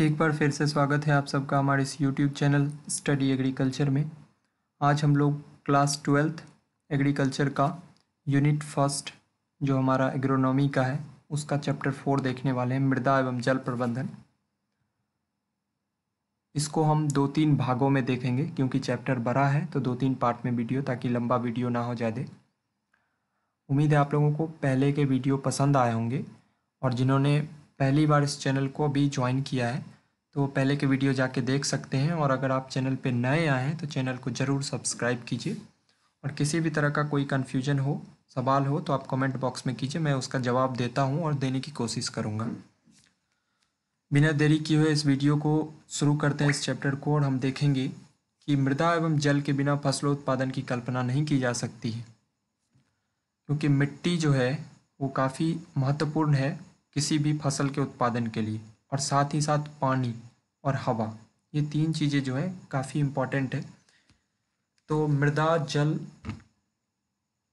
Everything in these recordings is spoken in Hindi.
एक बार फिर से स्वागत है आप सबका हमारे इस यूट्यूब चैनल स्टडी एग्रीकल्चर में आज हम लोग क्लास ट्वेल्थ एग्रीकल्चर का यूनिट फर्स्ट जो हमारा एग्रोनॉमी का है उसका चैप्टर फोर देखने वाले हैं मृदा एवं जल प्रबंधन इसको हम दो तीन भागों में देखेंगे क्योंकि चैप्टर बड़ा है तो दो तीन पार्ट में वीडियो ताकि लंबा वीडियो ना हो जाए उम्मीद है आप लोगों को पहले के वीडियो पसंद आए होंगे और जिन्होंने पहली बार इस चैनल को अभी ज्वाइन किया है तो पहले के वीडियो जाके देख सकते हैं और अगर आप चैनल पे नए आए हैं तो चैनल को ज़रूर सब्सक्राइब कीजिए और किसी भी तरह का कोई कन्फ्यूजन हो सवाल हो तो आप कमेंट बॉक्स में कीजिए मैं उसका जवाब देता हूँ और देने की कोशिश करूँगा बिना देरी किए हुए इस वीडियो को शुरू करते हैं इस चैप्टर को और हम देखेंगे कि मृदा एवं जल के बिना फसलों उत्पादन की कल्पना नहीं की जा सकती है क्योंकि मिट्टी जो है वो काफ़ी महत्वपूर्ण है किसी भी फसल के उत्पादन के लिए और साथ ही साथ पानी और हवा ये तीन चीज़ें जो है काफ़ी इम्पॉर्टेंट है तो मृदा जल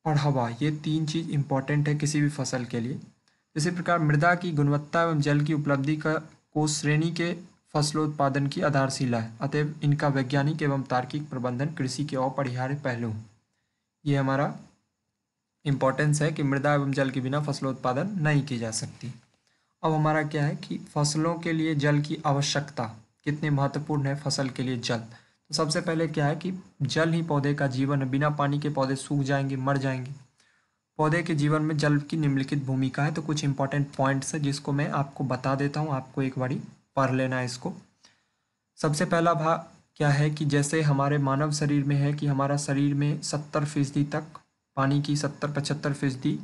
और हवा ये तीन चीज़ इम्पॉर्टेंट है किसी भी फसल के लिए इसी प्रकार मृदा की गुणवत्ता एवं जल की उपलब्धि का को श्रेणी के फसलोत्पादन की आधारशिला है अतएव इनका वैज्ञानिक एवं तार्किक प्रबंधन कृषि के अपरिहार्य पहलू ये हमारा इम्पोर्टेंस है कि मृदा एवं जल के बिना फसलोत्पादन नहीं की जा सकती अब हमारा क्या है कि फसलों के लिए जल की आवश्यकता कितनी महत्वपूर्ण है फसल के लिए जल तो सबसे पहले क्या है कि जल ही पौधे का जीवन है बिना पानी के पौधे सूख जाएंगे मर जाएंगे पौधे के जीवन में जल की निम्नलिखित भूमिका है तो कुछ इंपॉर्टेंट पॉइंट्स है जिसको मैं आपको बता देता हूँ आपको एक बारी पढ़ लेना है इसको सबसे पहला भाग क्या है कि जैसे हमारे मानव शरीर में है कि हमारा शरीर में सत्तर फीसदी तक पानी की सत्तर पचहत्तर फीसदी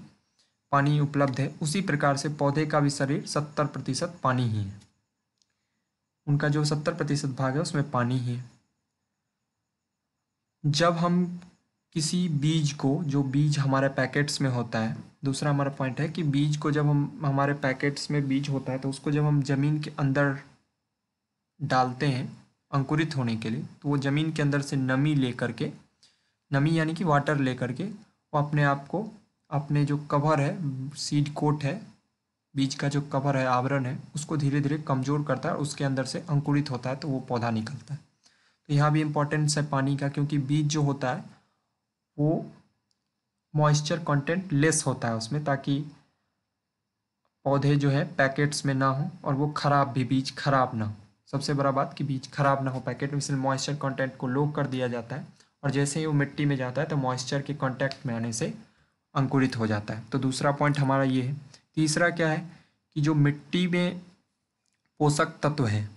पानी उपलब्ध है उसी प्रकार से पौधे का भी शरीर सत्तर प्रतिशत पानी ही है उनका जो सत्तर प्रतिशत भाग है उसमें पानी ही है जब हम किसी बीज को जो बीज हमारे पैकेट्स में होता है दूसरा हमारा पॉइंट है कि बीज को जब हम हमारे पैकेट्स में बीज होता है तो उसको जब हम ज़मीन के अंदर डालते हैं अंकुरित होने के लिए तो वो ज़मीन के अंदर से नमी लेकर के नमी यानी कि वाटर ले करके वो अपने आप को अपने जो कवर है सीड कोट है बीज का जो कवर है आवरण है उसको धीरे धीरे कमज़ोर करता है और उसके अंदर से अंकुरित होता है तो वो पौधा निकलता है तो यहाँ भी इम्पोर्टेंस है पानी का क्योंकि बीज जो होता है वो मॉइस्चर कंटेंट लेस होता है उसमें ताकि पौधे जो है पैकेट्स में ना हो और वो ख़राब भी बीज खराब ना हो सबसे बड़ा बात कि बीज खराब ना हो पैकेट में इसलिए मॉइस्चर कंटेंट को लो कर दिया जाता है और जैसे ही वो मिट्टी में जाता है तो मॉइस्चर के कॉन्टैक्ट में आने से अंकुरित हो जाता है तो दूसरा पॉइंट हमारा ये है तीसरा क्या है कि जो मिट्टी में पोषक तत्व है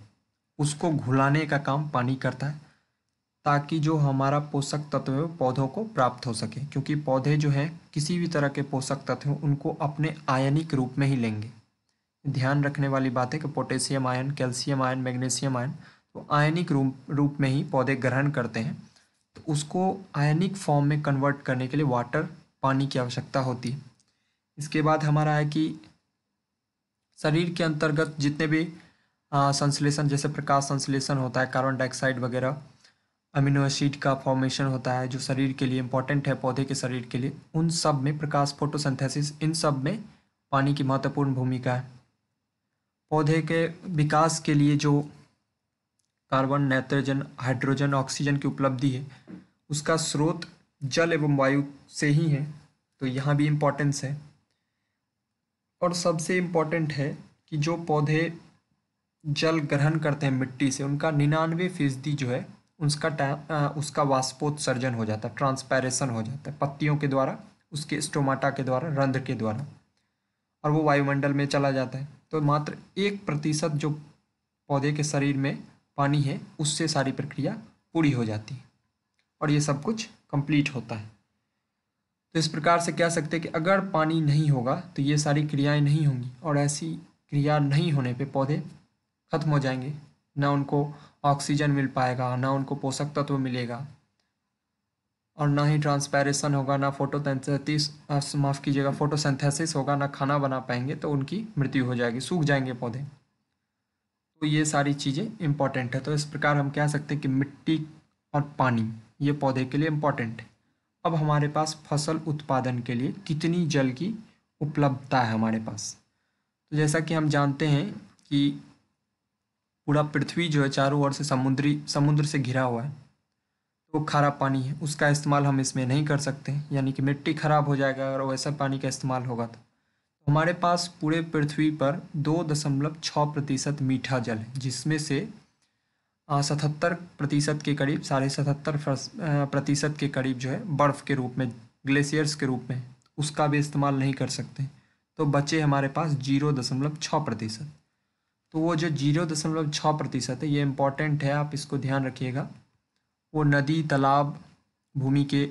उसको घुलाने का काम पानी करता है ताकि जो हमारा पोषक तत्व है पौधों को प्राप्त हो सके क्योंकि पौधे जो हैं किसी भी तरह के पोषक तत्व उनको अपने आयनिक रूप में ही लेंगे ध्यान रखने वाली बात है कि potassium ion calcium ion magnesium ion तो आयनिक रूप रूप में ही पौधे ग्रहण करते हैं तो उसको आयनिक फॉर्म में कन्वर्ट करने के लिए वाटर पानी की आवश्यकता होती है इसके बाद हमारा है कि शरीर के अंतर्गत जितने भी संश्लेषण जैसे प्रकाश संश्लेषण होता है कार्बन डाइऑक्साइड वगैरह अमीनो एसिड का फॉर्मेशन होता है जो शरीर के लिए इम्पॉर्टेंट है पौधे के शरीर के लिए उन सब में प्रकाश फोटोसिंथेसिस इन सब में पानी की महत्वपूर्ण भूमिका है पौधे के विकास के लिए जो कार्बन नाइट्रोजन हाइड्रोजन ऑक्सीजन की उपलब्धि है उसका स्रोत जल एवं वायु से ही हैं तो यहाँ भी इम्पोर्टेंस है और सबसे इम्पोर्टेंट है कि जो पौधे जल ग्रहण करते हैं मिट्टी से उनका निन्यानवे फीसदी जो है उसका टा उसका वाष्पोत्सर्जन हो जाता है ट्रांसपेरेशन हो जाता है पत्तियों के द्वारा उसके स्टोमाटा के द्वारा रंध्र के द्वारा और वो वायुमंडल में चला जाता है तो मात्र एक प्रतिशत जो पौधे के शरीर में पानी है उससे सारी प्रक्रिया पूरी हो जाती है और ये सब कुछ कंप्लीट होता है तो इस प्रकार से कह सकते हैं कि अगर पानी नहीं होगा तो ये सारी क्रियाएं नहीं होंगी और ऐसी क्रिया नहीं होने पे पौधे खत्म हो जाएंगे ना उनको ऑक्सीजन मिल पाएगा ना उनको पोषक तत्व मिलेगा और ना ही ट्रांसपेरेशन होगा ना फोटोसेंथेसिस माफ़ कीजिएगा फोटोसेंथेसिस होगा ना खाना बना पाएंगे तो उनकी मृत्यु हो जाएगी सूख जाएंगे पौधे तो ये सारी चीज़ें इम्पॉर्टेंट है तो इस प्रकार हम कह सकते हैं कि मिट्टी और पानी ये पौधे के लिए इम्पॉर्टेंट है अब हमारे पास फसल उत्पादन के लिए कितनी जल की उपलब्धता है हमारे पास तो जैसा कि हम जानते हैं कि पूरा पृथ्वी जो है चारों ओर से समुद्री समुद्र से घिरा हुआ है तो खारा पानी है उसका इस्तेमाल हम इसमें नहीं कर सकते यानी कि मिट्टी खराब हो जाएगा अगर वैसा पानी का इस्तेमाल होगा तो हमारे पास पूरे पृथ्वी पर दो दशमलव छः प्रतिशत मीठा जल है जिसमें से सतहत्तर प्रतिशत के करीब साढ़े सतहत्तर प्रतिशत के करीब जो है बर्फ़ के रूप में ग्लेशियर्स के रूप में उसका भी इस्तेमाल नहीं कर सकते तो बचे हमारे पास जीरो दशमलव छः प्रतिशत तो वो जो जीरो दशमलव छः प्रतिशत है ये इम्पॉर्टेंट है आप इसको ध्यान रखिएगा वो नदी तालाब भूमि के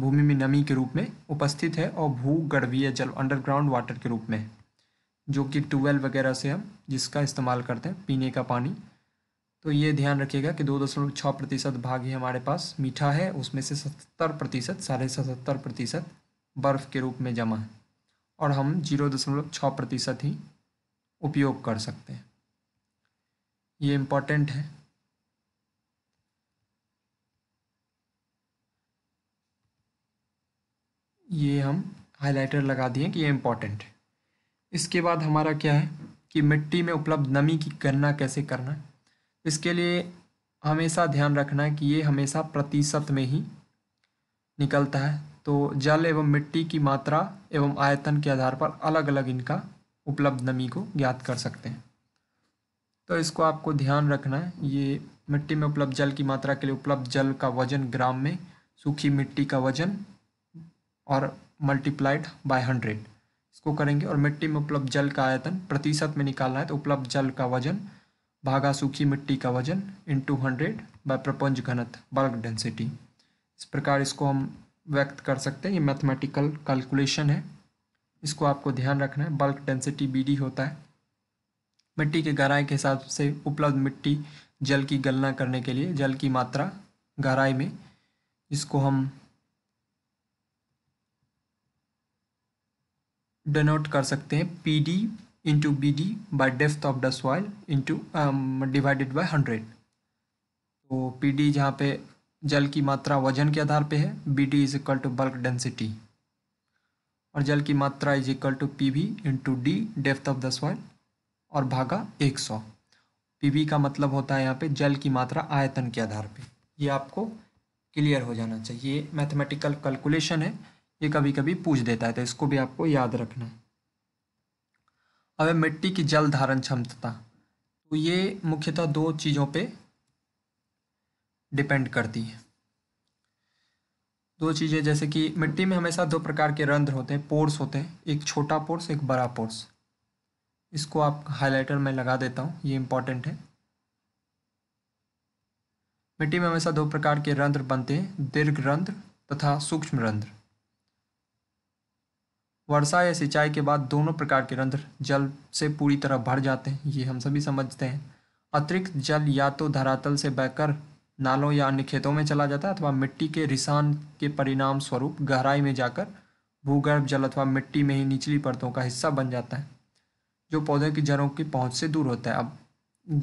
भूमि में नमी के रूप में उपस्थित है और भूगर्भीय जल अंडरग्राउंड वाटर के रूप में जो कि ट्यूबवेल वगैरह से हम जिसका इस्तेमाल करते हैं पीने का पानी तो ये ध्यान रखिएगा कि दो दशमलव छः प्रतिशत भाग ही हमारे पास मीठा है उसमें से सतर प्रतिशत साढ़े सतहत्तर प्रतिशत बर्फ़ के रूप में जमा है और हम जीरो दशमलव छः प्रतिशत ही उपयोग कर सकते हैं ये इम्पॉर्टेंट है ये हम हाइलाइटर लगा दिए कि ये इम्पॉर्टेंट है इसके बाद हमारा क्या है कि मिट्टी में उपलब्ध नमी की गणना कैसे करना है इसके लिए हमेशा ध्यान रखना कि ये हमेशा प्रतिशत में ही निकलता है तो जल एवं मिट्टी की मात्रा एवं आयतन के आधार पर अलग अलग इनका उपलब्ध नमी को ज्ञात कर सकते हैं तो इसको आपको ध्यान रखना है ये मिट्टी में उपलब्ध जल की मात्रा के लिए उपलब्ध जल का वजन ग्राम में सूखी मिट्टी का वजन और मल्टीप्लाइड बाय हंड्रेड इसको करेंगे और मिट्टी में उपलब्ध जल का आयतन प्रतिशत में निकालना है तो उपलब्ध जल का वजन भागा सूखी मिट्टी का वजन इन टू हंड्रेड बाय प्रपंच घनत बल्क डेंसिटी इस प्रकार इसको हम व्यक्त कर सकते हैं ये मैथमेटिकल कैलकुलेशन है इसको आपको ध्यान रखना है बल्क डेंसिटी बी होता है मिट्टी के गहराई के हिसाब से उपलब्ध मिट्टी जल की गलना करने के लिए जल की मात्रा गहराई में इसको हम डिनोट कर सकते हैं P D into BD by depth of the soil into um, divided by 100 तो PD जहाँ पे जल की मात्रा वजन के आधार पे है BD is equal to bulk density और जल की मात्रा is equal to P V into D depth of the soil और भागा 100 पीवी का मतलब होता है यहाँ पे जल की मात्रा आयतन के आधार पे ये आपको क्लियर हो जाना चाहिए ये मैथमेटिकल कैलकुलेशन है ये कभी कभी पूछ देता है तो इसको भी आपको याद रखना है अब है मिट्टी की जल धारण क्षमता तो ये मुख्यतः दो चीज़ों पे डिपेंड करती है दो चीज़ें जैसे कि मिट्टी में हमेशा दो प्रकार के रंध्र होते हैं पोर्स होते हैं एक छोटा पोर्स एक बड़ा पोर्स इसको आप हाइलाइटर में लगा देता हूँ ये इम्पॉर्टेंट है मिट्टी में हमेशा दो प्रकार के रंध्र बनते हैं दीर्घ रंध्र तथा सूक्ष्म रंध्र वर्षा या सिंचाई के बाद दोनों प्रकार के रंध्र जल से पूरी तरह भर जाते हैं ये हम सभी समझते हैं अतिरिक्त जल या तो धरातल से बहकर नालों या अन्य खेतों में चला जाता है अथवा मिट्टी के रिसान के परिणाम स्वरूप गहराई में जाकर भूगर्भ जल अथवा मिट्टी में ही निचली परतों का हिस्सा बन जाता है जो पौधों की जड़ों की पहुंच से दूर होता है अब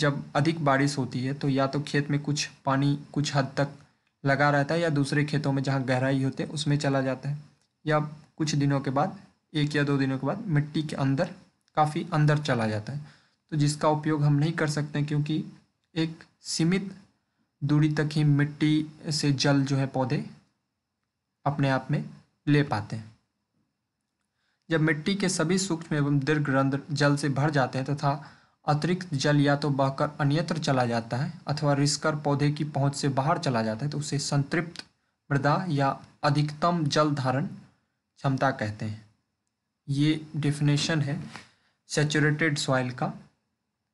जब अधिक बारिश होती है तो या तो खेत में कुछ पानी कुछ हद तक लगा रहता है या दूसरे खेतों में जहाँ गहराई होते हैं उसमें चला जाता है या कुछ दिनों के बाद एक या दो दिनों के बाद मिट्टी के अंदर काफ़ी अंदर चला जाता है तो जिसका उपयोग हम नहीं कर सकते क्योंकि एक सीमित दूरी तक ही मिट्टी से जल जो है पौधे अपने आप में ले पाते हैं जब मिट्टी के सभी सूक्ष्म एवं दीर्घ रंध्र जल से भर जाते हैं तथा तो अतिरिक्त जल या तो बहकर अन्यत्र चला जाता है अथवा रिसकर पौधे की पहुंच से बाहर चला जाता है तो उसे संतृप्त मृदा या अधिकतम जल धारण क्षमता कहते हैं ये डेफिनेशन है सेचुरेटेड सॉइल का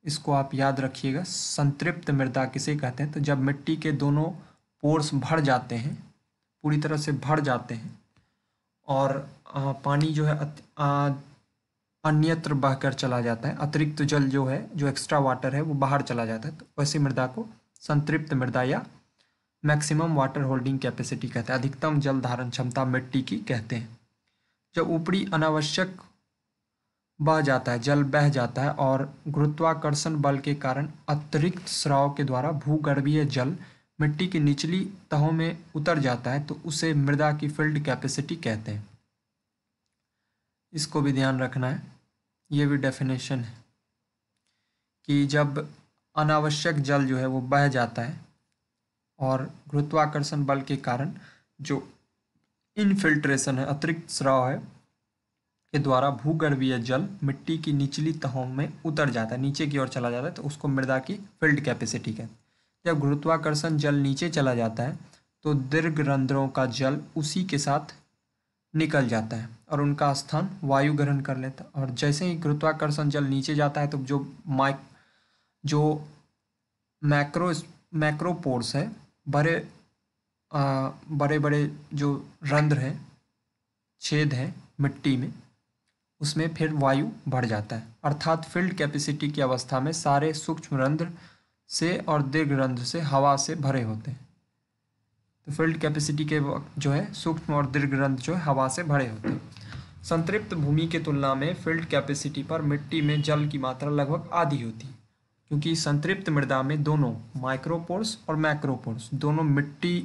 इसको आप याद रखिएगा संतृप्त मृदा किसे कहते हैं तो जब मिट्टी के दोनों पोर्स भर जाते हैं पूरी तरह से भर जाते हैं और पानी जो है अन्यत्र बहकर चला जाता है अतिरिक्त जल जो है जो एक्स्ट्रा वाटर है वो बाहर चला जाता है तो वैसे मृदा को संतृप्त मृदा या मैक्सिमम वाटर होल्डिंग कैपेसिटी कहते हैं अधिकतम जल धारण क्षमता मिट्टी की कहते हैं जब ऊपरी अनावश्यक बह जाता है जल बह जाता है और गुरुत्वाकर्षण बल के कारण अतिरिक्त स्राव के द्वारा भूगर्भीय जल मिट्टी की निचली तहों में उतर जाता है तो उसे मृदा की फील्ड कैपेसिटी कहते हैं इसको भी ध्यान रखना है ये भी डेफिनेशन है कि जब अनावश्यक जल जो है वो बह जाता है और गुरुत्वाकर्षण बल के कारण जो इनफिल्ट्रेशन है अतिरिक्त स्राव है के द्वारा भूगर्भीय जल मिट्टी की निचली तहों में उतर जाता है नीचे की ओर चला जाता है तो उसको मृदा की फिल्ड कैपेसिटी कहते हैं जब गुरुत्वाकर्षण जल नीचे चला जाता है तो दीर्घ रंध्रों का जल उसी के साथ निकल जाता है और उनका स्थान वायु ग्रहण कर लेता है और जैसे ही गुरुत्वाकर्षण जल नीचे जाता है तो जो माइक जो मैक्रो मैक्रोपोर्स है बड़े बड़े बड़े जो रंध्र हैं छेद हैं मिट्टी में उसमें फिर वायु बढ़ जाता है अर्थात फील्ड कैपेसिटी की अवस्था में सारे सूक्ष्म रंध्र से और दीर्घ रंध्र से हवा से भरे होते हैं तो फील्ड कैपेसिटी के वक्त जो है सूक्ष्म और दीर्घ रंध्र जो है हवा से भरे होते हैं संतृप्त भूमि की तुलना में फील्ड कैपेसिटी पर मिट्टी में जल की मात्रा लगभग आधी होती है क्योंकि संतृप्त मृदा में दोनों माइक्रोपोर्स और मैक्रोपोर्स दोनों मिट्टी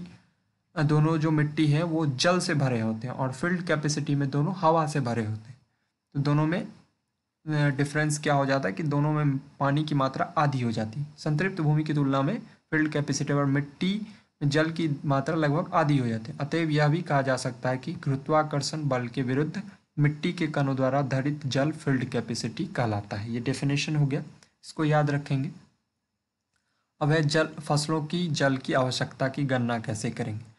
दोनों जो मिट्टी है वो जल से भरे होते हैं और फील्ड कैपेसिटी में दोनों हवा से भरे होते हैं तो दोनों में डिफरेंस क्या हो जाता है कि दोनों में पानी की मात्रा आधी हो जाती है संतृप्त भूमि की तुलना में फील्ड कैपेसिटी और मिट्टी जल की मात्रा लगभग आधी हो जाती है अतएव यह भी कहा जा सकता है कि गुरुत्वाकर्षण बल के विरुद्ध मिट्टी के कणों द्वारा धरित जल फील्ड कैपेसिटी कहलाता है ये डेफिनेशन हो गया इसको याद रखेंगे अब है जल फसलों की जल की आवश्यकता की गणना कैसे करेंगे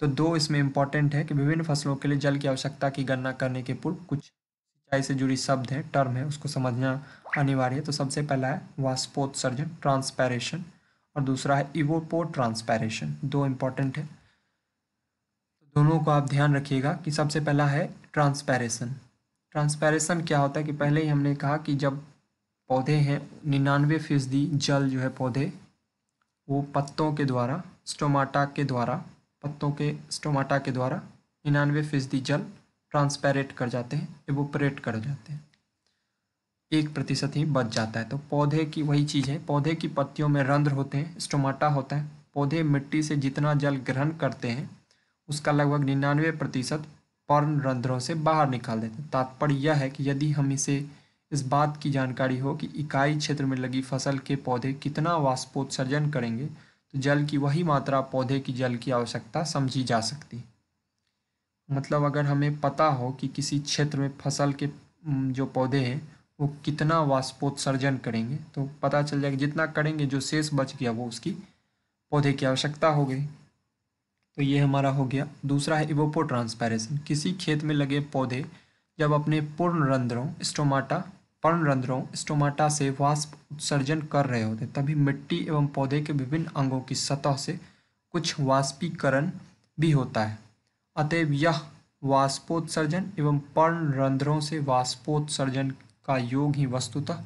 तो दो इसमें इंपॉर्टेंट है कि विभिन्न फसलों के लिए जल की आवश्यकता की गणना करने के पूर्व कुछ सिंचाई से जुड़ी शब्द है टर्म है उसको समझना अनिवार्य है तो सबसे पहला है वाष्पोत्सर्जन ट्रांसपेरेशन और दूसरा है इवोपो ट्रांसपेरेशन दो इम्पॉर्टेंट है तो दोनों को आप ध्यान रखिएगा कि सबसे पहला है ट्रांसपेरेशन ट्रांसपेरेशन क्या होता है कि पहले ही हमने कहा कि जब पौधे हैं निन्यानवे फीसदी जल जो है पौधे वो पत्तों के द्वारा स्टोमाटा के द्वारा पत्तों के स्टोमाटा के द्वारा निन्यानवे फीसदी जल ट्रांसपेरेट कर जाते हैं एवोपरेट कर जाते हैं एक प्रतिशत ही बच जाता है तो पौधे की वही चीज़ है पौधे की पत्तियों में रंध्र होते हैं स्टोमाटा होता है पौधे मिट्टी से जितना जल ग्रहण करते हैं उसका लगभग निन्यानवे प्रतिशत पर्ण रंध्रों से बाहर निकाल देते हैं तात्पर्य यह है कि यदि हम इसे इस बात की जानकारी हो कि इकाई क्षेत्र में लगी फसल के पौधे कितना वाष्पोत्सर्जन करेंगे तो जल की वही मात्रा पौधे की जल की आवश्यकता समझी जा सकती मतलब अगर हमें पता हो कि किसी क्षेत्र में फसल के जो पौधे हैं वो कितना वाष्पोत्सर्जन करेंगे तो पता चल जाएगा जितना करेंगे जो शेष बच गया वो उसकी पौधे की आवश्यकता हो गई तो ये हमारा हो गया दूसरा है इवोपो ट्रांसपेरेशन किसी खेत में लगे पौधे जब अपने पूर्ण रंध्रों स्टोमाटा पर्णरंध्रों स्टोमाटा से वाष्प उत्सर्जन कर रहे होते हैं तभी मिट्टी एवं पौधे के विभिन्न अंगों की सतह से कुछ वाष्पीकरण भी होता है अतएव यह वाष्पोत्सर्जन एवं पर्णरंध्रों से वाष्पोत्सर्जन का योग ही वस्तुतः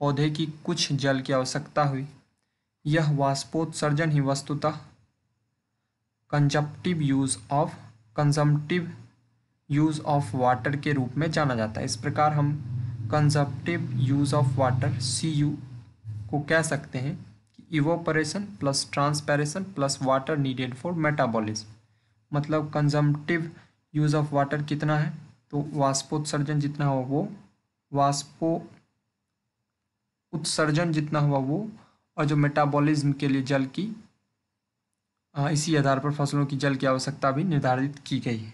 पौधे की कुछ जल की आवश्यकता हुई यह वाष्पोत्सर्जन ही वस्तुतः consumptive use of consumptive use of water के रूप में जाना जाता है इस प्रकार हम consumptive use of water C U को कह सकते हैं कि evaporation plus transpiration plus water needed for metabolism मतलब कंजम्पटिव यूज़ ऑफ वाटर कितना है तो वाष्पोत्सर्जन जितना हुआ वो वाष्पो उत्सर्जन जितना हुआ वो और जो मेटाबॉलिज्म के लिए जल की इसी आधार पर फसलों की जल की आवश्यकता भी निर्धारित की गई है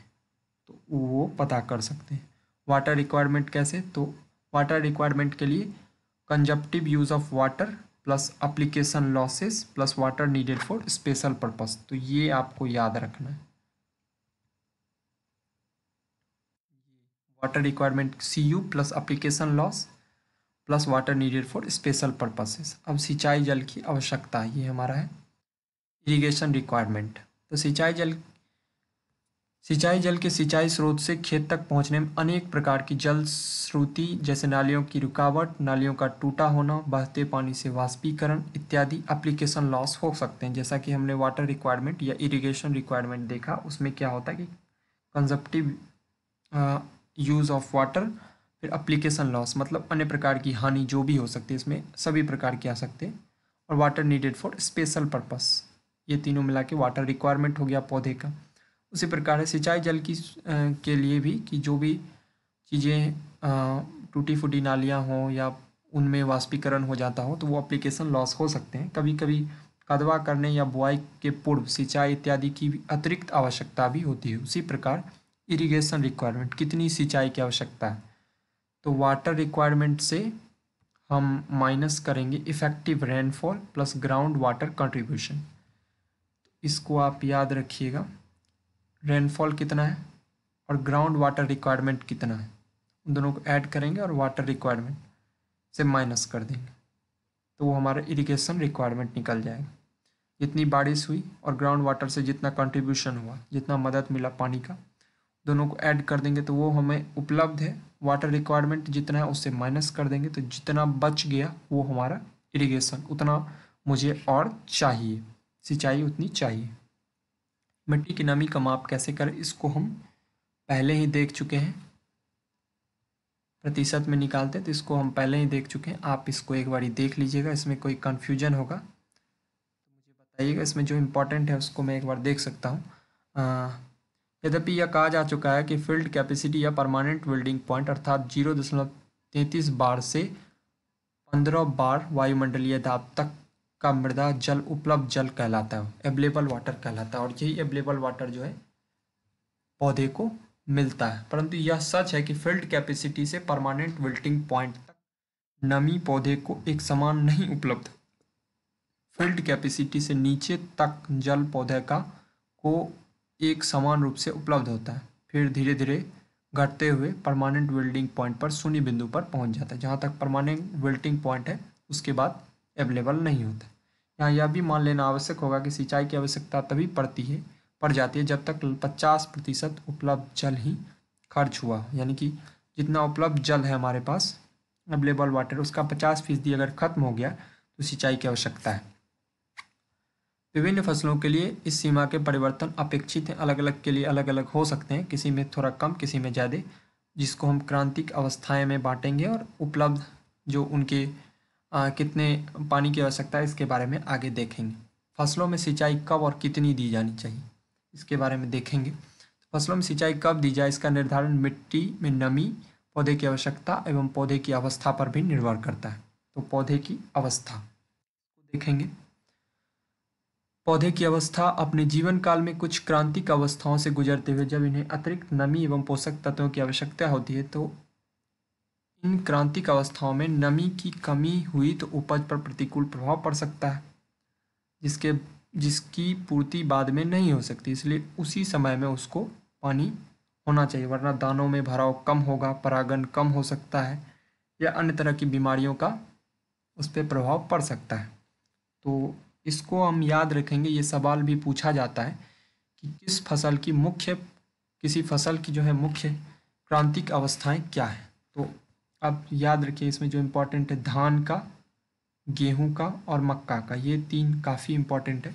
तो वो पता कर सकते हैं वाटर रिक्वायरमेंट कैसे तो वाटर रिक्वायरमेंट के लिए consumptive use of water plus application losses plus water needed for special purpose तो ये आपको याद रखना है water requirement C U plus application loss plus water needed for special purposes अब सिंचाई जल की आवश्यकता ये हमारा है इरीगेशन रिक्वायरमेंट तो सिंचाई जल सिंचाई जल के सिंचाई स्रोत से खेत तक पहुंचने में अनेक प्रकार की जल श्रुति जैसे नालियों की रुकावट नालियों का टूटा होना बहते पानी से वाष्पीकरण इत्यादि एप्लीकेशन लॉस हो सकते हैं जैसा कि हमने वाटर रिक्वायरमेंट या इरिगेशन रिक्वायरमेंट देखा उसमें क्या होता है कि कंजप्टिव यूज़ ऑफ वाटर फिर अप्लीकेशन लॉस मतलब अन्य प्रकार की हानि जो भी हो सकती है इसमें सभी प्रकार की आ सकते हैं और water needed for special purpose ये तीनों मिला के वाटर रिक्वायरमेंट हो गया पौधे का उसी प्रकार है सिंचाई जल की के लिए भी कि जो भी चीज़ें टूटी फूटी नालियाँ हों या उनमें वाष्पीकरण हो जाता हो तो वो अप्लीकेशन लॉस हो सकते हैं कभी कभी कदवा करने या बुआई के पूर्व सिंचाई इत्यादि की अतिरिक्त आवश्यकता भी होती है उसी प्रकार इरिगेशन रिक्वायरमेंट कितनी सिंचाई की आवश्यकता है तो वाटर रिक्वायरमेंट से हम माइनस करेंगे effective rainfall plus ground water contribution इसको आप याद रखिएगा रेनफॉल कितना है और ग्राउंड वाटर रिक्वायरमेंट कितना है उन दोनों को ऐड करेंगे और वाटर रिक्वायरमेंट से माइनस कर देंगे तो वो हमारा इरिगेशन रिक्वायरमेंट निकल जाएगा जितनी बारिश हुई और ग्राउंड वाटर से जितना कंट्रीब्यूशन हुआ जितना मदद मिला पानी का दोनों को ऐड कर देंगे तो वो हमें उपलब्ध है वाटर रिक्वायरमेंट जितना है उससे माइनस कर देंगे तो जितना बच गया वो हमारा इरिगेशन उतना मुझे और चाहिए सिंचाई उतनी चाहिए मिट्टी की नमी का माप कैसे करें इसको हम पहले ही देख चुके हैं प्रतिशत में निकालते हैं तो इसको हम पहले ही देख चुके हैं आप इसको एक बार देख लीजिएगा इसमें कोई कन्फ्यूजन होगा तो मुझे बताइएगा इसमें जो इम्पोर्टेंट है उसको मैं एक बार देख सकता हूँ यद्यपि यह कहा जा चुका है कि फील्ड कैपेसिटी या परमानेंट वेल्डिंग पॉइंट अर्थात जीरो दशमलव तैंतीस बार से पंद्रह बार वायुमंडलीय दाब तक का मृदा जल उपलब्ध जल कहलाता है एवेलेबल वाटर कहलाता है और यही एवेलेबल वाटर जो है पौधे को मिलता है परंतु यह सच है कि फील्ड कैपेसिटी से परमानेंट विल्टिंग पॉइंट तक नमी पौधे को एक समान नहीं उपलब्ध फील्ड कैपेसिटी से नीचे तक जल पौधे का को एक समान रूप से उपलब्ध होता है फिर धीरे धीरे घटते हुए परमानेंट विल्टिंग पॉइंट पर शून्य बिंदु पर पहुंच जाता है जहां तक परमानेंट विल्टिंग पॉइंट है उसके बाद अवेलेबल नहीं होता यहाँ यह भी मान लेना आवश्यक होगा कि सिंचाई की आवश्यकता तभी पड़ती है पड़ जाती है जब तक पचास प्रतिशत उपलब्ध जल ही खर्च हुआ यानी कि जितना उपलब्ध जल है हमारे पास अवेलेबल वाटर उसका पचास फीसदी अगर खत्म हो गया तो सिंचाई की आवश्यकता है विभिन्न फसलों के लिए इस सीमा के परिवर्तन अपेक्षित हैं अलग अलग के लिए अलग अलग हो सकते हैं किसी में थोड़ा कम किसी में ज़्यादा जिसको हम क्रांतिक अवस्थाएं में बांटेंगे और उपलब्ध जो उनके कितने पानी की आवश्यकता है इसके बारे में आगे देखेंगे फसलों में सिंचाई कब और कितनी दी जानी चाहिए इसके बारे में देखेंगे तो फसलों में सिंचाई कब दी जाए इसका निर्धारण मिट्टी में नमी पौधे की आवश्यकता एवं पौधे की अवस्था पर भी निर्भर करता है तो पौधे की अवस्था देखेंगे पौधे की अवस्था अपने जीवन काल में कुछ क्रांतिक अवस्थाओं से गुजरते हुए जब इन्हें अतिरिक्त नमी एवं पोषक तत्वों की आवश्यकता होती है तो इन क्रांतिक अवस्थाओं में नमी की कमी हुई तो उपज पर प्रतिकूल प्रभाव पड़ सकता है जिसके जिसकी पूर्ति बाद में नहीं हो सकती इसलिए उसी समय में उसको पानी होना चाहिए वरना दानों में भराव कम होगा परागण कम हो सकता है या अन्य तरह की बीमारियों का उस पर प्रभाव पड़ सकता है तो इसको हम याद रखेंगे ये सवाल भी पूछा जाता है कि किस फसल की मुख्य किसी फसल की जो है मुख्य क्रांतिक अवस्थाएं क्या है तो अब याद रखिए इसमें जो इम्पोर्टेंट है धान का गेहूं का और मक्का का ये तीन काफ़ी इम्पोर्टेंट है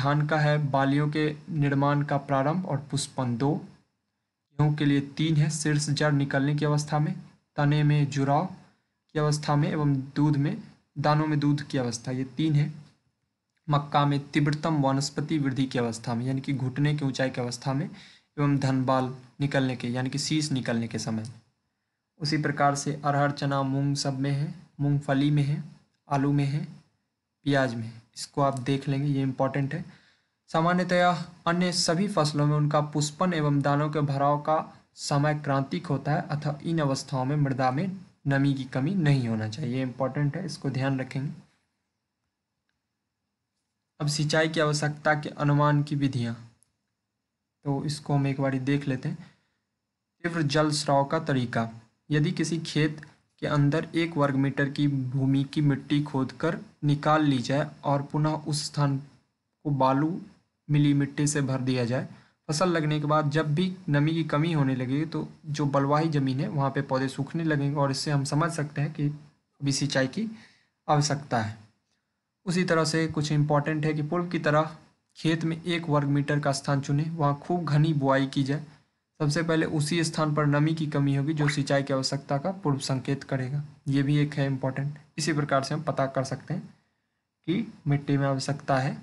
धान का है बालियों के निर्माण का प्रारंभ और पुष्पन दो गेहूँ के लिए तीन है शीर्ष जड़ निकलने की अवस्था में तने में जुराव की अवस्था में एवं दूध में दानों में दूध की अवस्था ये तीन है मक्का में तीव्रतम वनस्पति वृद्धि की अवस्था में यानी कि घुटने की ऊंचाई की अवस्था में एवं धनबाल निकलने के यानी कि शीश निकलने के समय उसी प्रकार से अरहर चना मूंग सब में है मूंगफली में है आलू में है प्याज में है इसको आप देख लेंगे ये इम्पॉर्टेंट है सामान्यतया अन्य सभी फसलों में उनका पुष्पन एवं दानों के भराव का समय क्रांतिक होता है अथवा इन अवस्थाओं में मृदा में नमी की कमी नहीं होना चाहिए इम्पॉर्टेंट है इसको ध्यान रखेंगे अब सिंचाई की आवश्यकता के अनुमान की विधियाँ तो इसको हम एक बार देख लेते हैं तीव्र जल स्राव का तरीका यदि किसी खेत के अंदर एक वर्ग मीटर की भूमि की मिट्टी खोदकर निकाल ली जाए और पुनः उस स्थान को बालू मिली मिट्टी से भर दिया जाए फसल लगने के बाद जब भी नमी की कमी होने लगेगी तो जो बलवाही ज़मीन है वहाँ पे पौधे सूखने लगेंगे और इससे हम समझ सकते हैं कि अभी सिंचाई की आवश्यकता है उसी तरह से कुछ इम्पॉर्टेंट है कि पूर्व की तरह खेत में एक वर्ग मीटर का स्थान चुने वहाँ खूब घनी बुआई की जाए सबसे पहले उसी स्थान पर नमी की कमी होगी जो सिंचाई की आवश्यकता का पूर्व संकेत करेगा ये भी एक है इम्पॉर्टेंट इसी प्रकार से हम पता कर सकते हैं कि मिट्टी में आवश्यकता है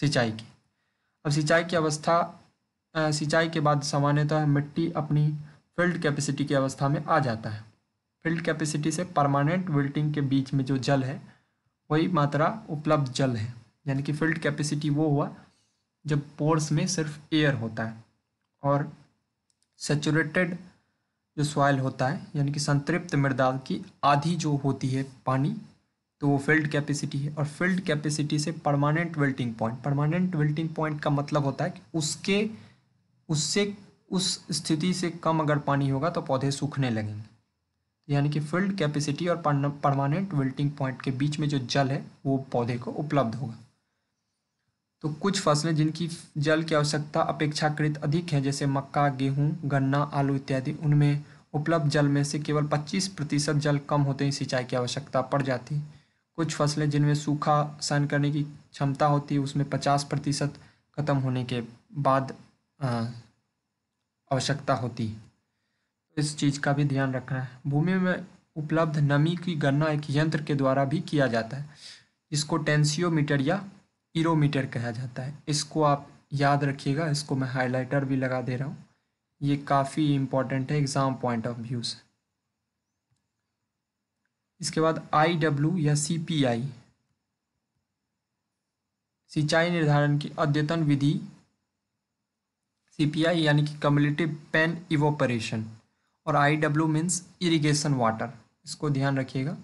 सिंचाई की अब सिंचाई की अवस्था सिंचाई के बाद सामान्यतः मिट्टी अपनी फील्ड कैपेसिटी की अवस्था में आ जाता है फील्ड कैपेसिटी से परमानेंट विल्टिंग के बीच में जो जल है वही मात्रा उपलब्ध जल है यानी कि फील्ड कैपेसिटी वो हुआ जब पोर्स में सिर्फ एयर होता है और सेचुरेटेड जो सॉयल होता है यानी कि संतृप्त मृदा की आधी जो होती है पानी तो वो फील्ड कैपेसिटी है और फील्ड कैपेसिटी से permanent wilting point permanent wilting point का मतलब होता है कि उसके उससे उस स्थिति से कम अगर पानी होगा तो पौधे सूखने लगेंगे यानी कि फील्ड कैपेसिटी और परमानेंट वेल्टिंग पॉइंट के बीच में जो जल है वो पौधे को उपलब्ध होगा तो कुछ फसलें जिनकी जल की आवश्यकता अपेक्षाकृत अधिक है जैसे मक्का गेहूँ गन्ना आलू इत्यादि उनमें उपलब्ध जल में से केवल 25 प्रतिशत जल कम होते ही सिंचाई की आवश्यकता पड़ जाती कुछ फसलें जिनमें सूखा सहन करने की क्षमता होती है उसमें 50 प्रतिशत खत्म होने के बाद आवश्यकता होती तो इस चीज़ का भी ध्यान रखना है भूमि में उपलब्ध नमी की गणना एक यंत्र के द्वारा भी किया जाता है इसको टेंसियोमीटर या इरोमीटर कहा जाता है इसको आप याद रखिएगा इसको मैं हाइलाइटर भी लगा दे रहा हूँ ये काफ़ी इम्पॉर्टेंट है एग्ज़ाम पॉइंट ऑफ व्यू से इसके बाद आई डब्ल्यू या सी पी आई सिंचाई निर्धारण की अद्यतन विधि सी पी आई यानी कि कम्युनिटिव पेन इवोपरेशन और I W means irrigation water इसको ध्यान रखिएगा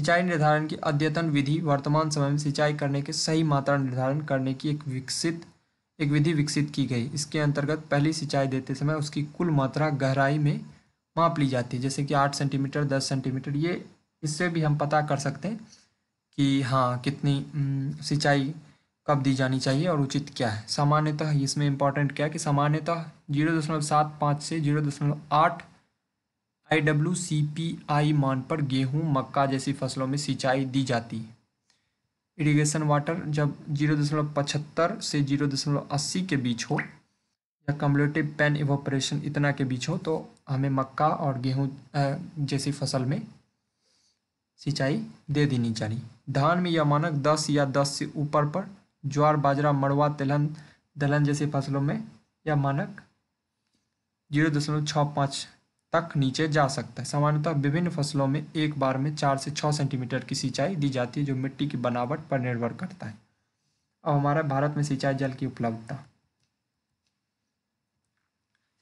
सिंचाई निर्धारण की अद्यतन विधि वर्तमान समय में सिंचाई करने के सही मात्रा निर्धारण करने की एक विकसित एक विधि विकसित की गई इसके अंतर्गत पहली सिंचाई देते समय उसकी कुल मात्रा गहराई में माप ली जाती है जैसे कि आठ सेंटीमीटर दस सेंटीमीटर ये इससे भी हम पता कर सकते हैं कि हाँ कितनी सिंचाई कब दी जानी चाहिए और उचित क्या है सामान्यतः इसमें इम्पॉर्टेंट क्या है कि सामान्यतः जीरो दशमलव सात पाँच से जीरो दशमलव आठ आई सी पी आई मान पर गेहूँ मक्का जैसी फसलों में सिंचाई दी जाती है इरिगेशन वाटर जब जीरो दशमलव पचहत्तर से जीरो दशमलव अस्सी के बीच हो या कम्युलेटिव पेन इवोपरेशन इतना के बीच हो तो हमें मक्का और गेहूँ जैसी फसल में सिंचाई दे देनी चाहिए धान में यह मानक दस या दस से ऊपर पर ज्वार बाजरा मड़वा तिलहन दलहन जैसी फसलों में यह मानक जीरो दशमलव छः पाँच तक नीचे जा सकता है सामान्यतः विभिन्न फसलों में एक बार में चार से छः सेंटीमीटर की सिंचाई दी जाती है जो मिट्टी की बनावट पर निर्भर करता है अब हमारा भारत में सिंचाई जल की उपलब्धता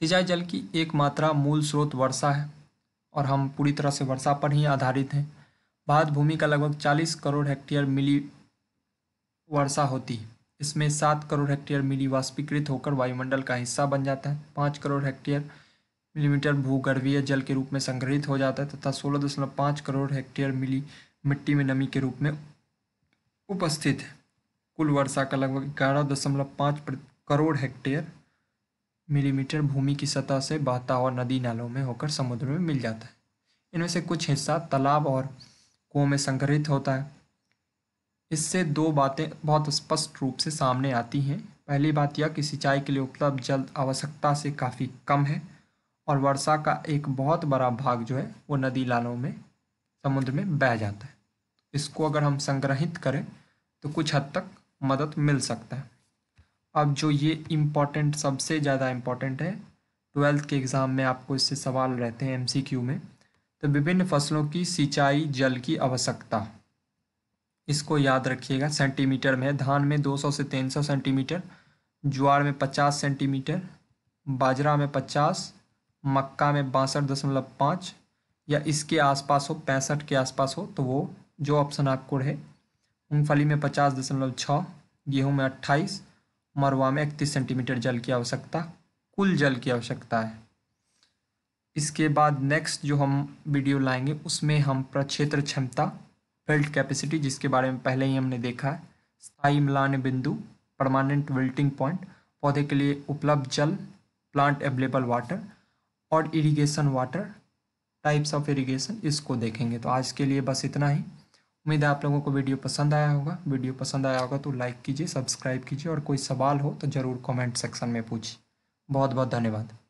सिंचाई जल की एक मात्रा मूल स्रोत वर्षा है और हम पूरी तरह से वर्षा पर ही आधारित हैं भारत भूमि का लगभग चालीस करोड़ हेक्टेयर मिली वर्षा होती है इसमें सात करोड़ हेक्टेयर मिली वाष्पीकृत होकर वायुमंडल का हिस्सा बन जाता है पाँच करोड़ हेक्टेयर मिलीमीटर भूगर्भीय जल के रूप में संग्रहित हो जाता है तथा सोलह दशमलव पाँच करोड़ हेक्टेयर मिली मिट्टी में नमी के रूप में उपस्थित है कुल वर्षा का लगभग ग्यारह दशमलव पाँच करोड़ हेक्टेयर मिलीमीटर भूमि की सतह से बहता हुआ नदी नालों में होकर समुद्र में मिल जाता है इनमें से कुछ हिस्सा तालाब और कुओं में संग्रहित होता है इससे दो बातें बहुत स्पष्ट रूप से सामने आती हैं पहली बात यह कि सिंचाई के लिए उपलब्ध जल आवश्यकता से काफ़ी कम है और वर्षा का एक बहुत बड़ा भाग जो है वो नदी लालों में समुद्र में बह जाता है इसको अगर हम संग्रहित करें तो कुछ हद तक मदद मिल सकता है अब जो ये इम्पॉर्टेंट सबसे ज़्यादा इम्पॉर्टेंट है ट्वेल्थ के एग्ज़ाम में आपको इससे सवाल रहते हैं एमसीक्यू में तो विभिन्न फसलों की सिंचाई जल की आवश्यकता इसको याद रखिएगा सेंटीमीटर में धान में 200 से 300 सेंटीमीटर ज्वार में 50 सेंटीमीटर बाजरा में पचास मक्का में बासठ दशमलव पाँच या इसके आसपास हो पैंसठ के आसपास हो तो वो जो ऑप्शन आपको रहे मूँगफली में पचास दशमलव छः गेहूँ में अट्ठाईस मरवा में इकतीस सेंटीमीटर जल की आवश्यकता कुल जल की आवश्यकता है इसके बाद नेक्स्ट जो हम वीडियो लाएंगे उसमें हम प्रक्षेत्र क्षमता फिल्ट कैपेसिटी जिसके बारे में पहले ही हमने देखा है स्थायी मिलान बिंदु परमानेंट विल्टिंग पॉइंट पौधे के लिए उपलब्ध जल प्लांट एवेलेबल वाटर और irrigation water types of irrigation इसको देखेंगे तो आज के लिए बस इतना ही उम्मीद है आप लोगों को वीडियो पसंद आया होगा वीडियो पसंद आया होगा तो लाइक कीजिए सब्सक्राइब कीजिए और कोई सवाल हो तो ज़रूर कमेंट सेक्शन में पूछिए बहुत बहुत धन्यवाद